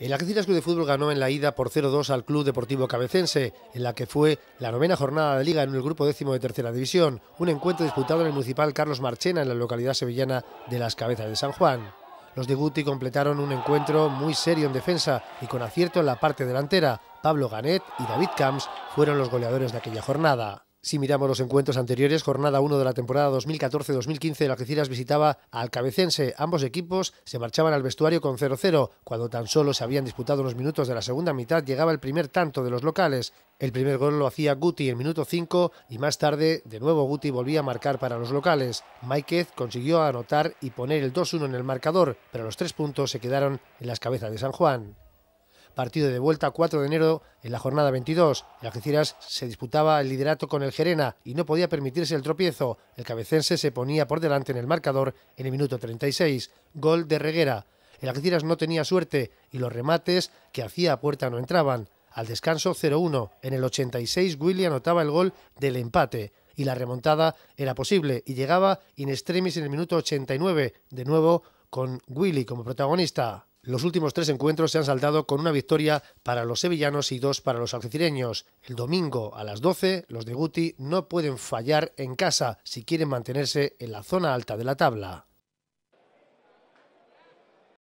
El Algeciras Club de Fútbol ganó en la ida por 0-2 al Club Deportivo Cabecense, en la que fue la novena jornada de liga en el grupo décimo de tercera división, un encuentro disputado en el municipal Carlos Marchena en la localidad sevillana de Las Cabezas de San Juan. Los de Guti completaron un encuentro muy serio en defensa y con acierto en la parte delantera. Pablo Ganet y David Camps fueron los goleadores de aquella jornada. Si miramos los encuentros anteriores, jornada 1 de la temporada 2014-2015, la Algeciras visitaba al Cabecense. Ambos equipos se marchaban al vestuario con 0-0. Cuando tan solo se habían disputado unos minutos de la segunda mitad, llegaba el primer tanto de los locales. El primer gol lo hacía Guti en minuto 5 y más tarde, de nuevo Guti volvía a marcar para los locales. Máiquez consiguió anotar y poner el 2-1 en el marcador, pero los tres puntos se quedaron en las cabezas de San Juan partido de vuelta 4 de enero en la jornada 22. El Algeciras se disputaba el liderato con el Gerena y no podía permitirse el tropiezo. El cabecense se ponía por delante en el marcador en el minuto 36. Gol de Reguera. El Algeciras no tenía suerte y los remates que hacía a puerta no entraban. Al descanso 0-1. En el 86 Willy anotaba el gol del empate y la remontada era posible y llegaba in extremis en el minuto 89, de nuevo con Willy como protagonista. Los últimos tres encuentros se han saldado con una victoria para los sevillanos y dos para los algecireños. El domingo a las 12, los de Guti no pueden fallar en casa si quieren mantenerse en la zona alta de la tabla.